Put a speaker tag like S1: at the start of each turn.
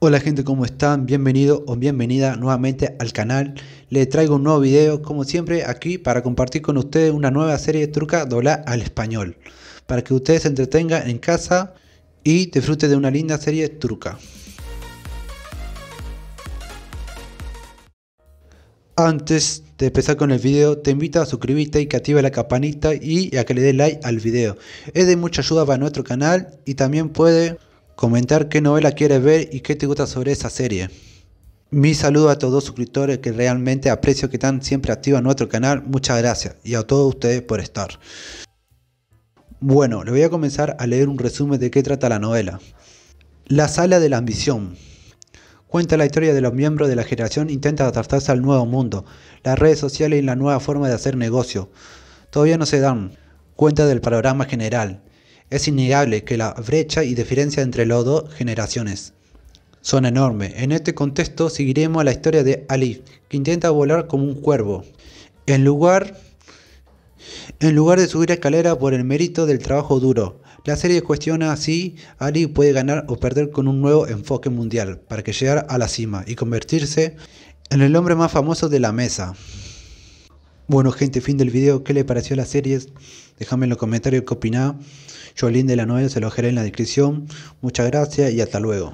S1: Hola gente, ¿cómo están? Bienvenido o bienvenida nuevamente al canal. Le traigo un nuevo video, como siempre, aquí para compartir con ustedes una nueva serie de truca doblada al español. Para que ustedes se entretengan en casa y disfruten de una linda serie de truca. Antes de empezar con el video, te invito a suscribirte y que active la campanita y a que le dé like al video. Es de mucha ayuda para nuestro canal y también puede comentar qué novela quieres ver y qué te gusta sobre esa serie. Mi saludo a todos los suscriptores que realmente aprecio que están siempre activos en nuestro canal. Muchas gracias y a todos ustedes por estar. Bueno, le voy a comenzar a leer un resumen de qué trata la novela. La sala de la ambición. Cuenta la historia de los miembros de la generación intenta adaptarse al nuevo mundo, las redes sociales y la nueva forma de hacer negocio. Todavía no se dan cuenta del panorama general, es innegable que la brecha y diferencia entre los dos generaciones son enormes. En este contexto seguiremos la historia de Ali, que intenta volar como un cuervo. En lugar, en lugar de subir escalera por el mérito del trabajo duro, la serie cuestiona si Ali puede ganar o perder con un nuevo enfoque mundial para que llegar a la cima y convertirse en el hombre más famoso de la mesa. Bueno gente, fin del video, ¿qué le pareció las series? Déjame en los comentarios qué opinás. Yo el link de la novela se lo dejaré en la descripción. Muchas gracias y hasta luego.